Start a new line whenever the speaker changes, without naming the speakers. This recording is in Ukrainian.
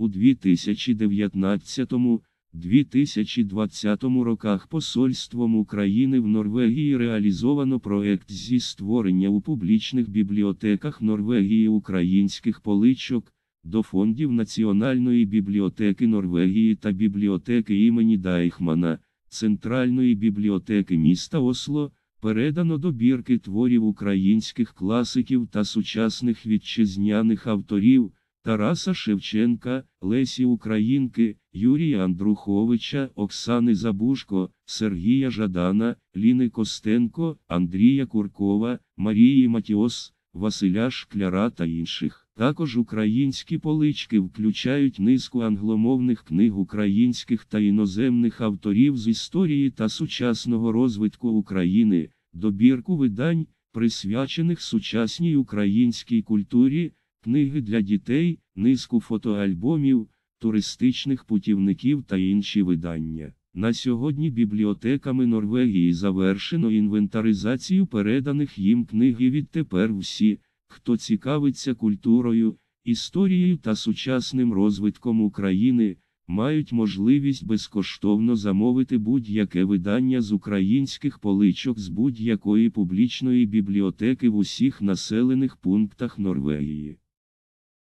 У 2019-2020 роках посольством України в Норвегії реалізовано проект зі створення у публічних бібліотеках Норвегії українських поличок до фондів Національної бібліотеки Норвегії та бібліотеки імені Дайхмана, Центральної бібліотеки міста Осло. Передано добірки творів українських класиків та сучасних вітчизняних авторів. Тараса Шевченка, Лесі Українки, Юрія Андруховича, Оксани Забужко, Сергія Жадана, Ліни Костенко, Андрія Куркова, Марії Матіос, Василя Шкляра та інших. Також українські полички включають низку англомовних книг українських та іноземних авторів з історії та сучасного розвитку України, добірку видань, присвячених сучасній українській культурі книги для дітей, низку фотоальбомів, туристичних путівників та інші видання. На сьогодні бібліотеками Норвегії завершено інвентаризацію переданих їм книг і відтепер всі, хто цікавиться культурою, історією та сучасним розвитком України, мають можливість безкоштовно замовити будь-яке видання з українських поличок з будь-якої публічної бібліотеки в усіх населених пунктах Норвегії.